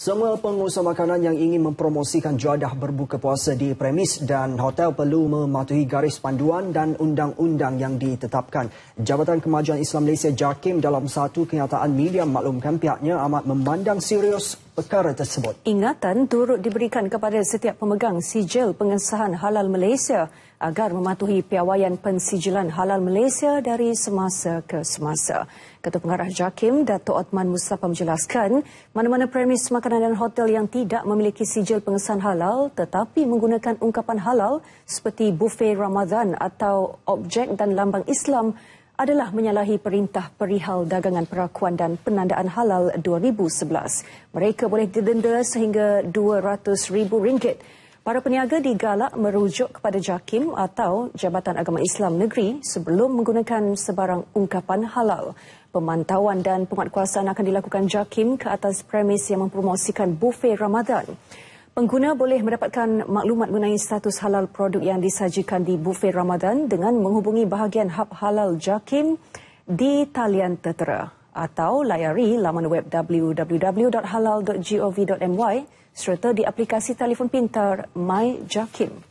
Semua pengusaha makanan yang ingin mempromosikan jadah berbuka puasa di premis dan hotel perlu mematuhi garis panduan dan undang-undang yang ditetapkan. Jabatan Kemajuan Islam Malaysia JAKIM dalam satu kenyataan media maklumkan pihaknya amat memandang serius perkara tersebut. Ingatan turut diberikan kepada setiap pemegang sijil pengesahan halal Malaysia agar mematuhi piawaian pensijilan halal Malaysia dari semasa ke semasa. Ketua Pengarah Jakim, Dato' Otman Mustafa menjelaskan, mana-mana premis makanan dan hotel yang tidak memiliki sijil pengesahan halal tetapi menggunakan ungkapan halal seperti bufet Ramadan atau objek dan lambang Islam adalah menyalahi perintah perihal dagangan perakuan dan penandaan halal 2011. Mereka boleh didenda sehingga RM200,000. Para peniaga digalak merujuk kepada JAKIM atau Jabatan Agama Islam Negeri sebelum menggunakan sebarang ungkapan halal. Pemantauan dan penguatkuasaan akan dilakukan JAKIM ke atas premis yang mempromosikan bufet Ramadan. Pengguna boleh mendapatkan maklumat mengenai status halal produk yang disajikan di bufet Ramadan dengan menghubungi bahagian hub halal JAKIM di talian tertera atau layari laman web www.halal.gov.my serta di aplikasi telefon pintar MyJAKIM.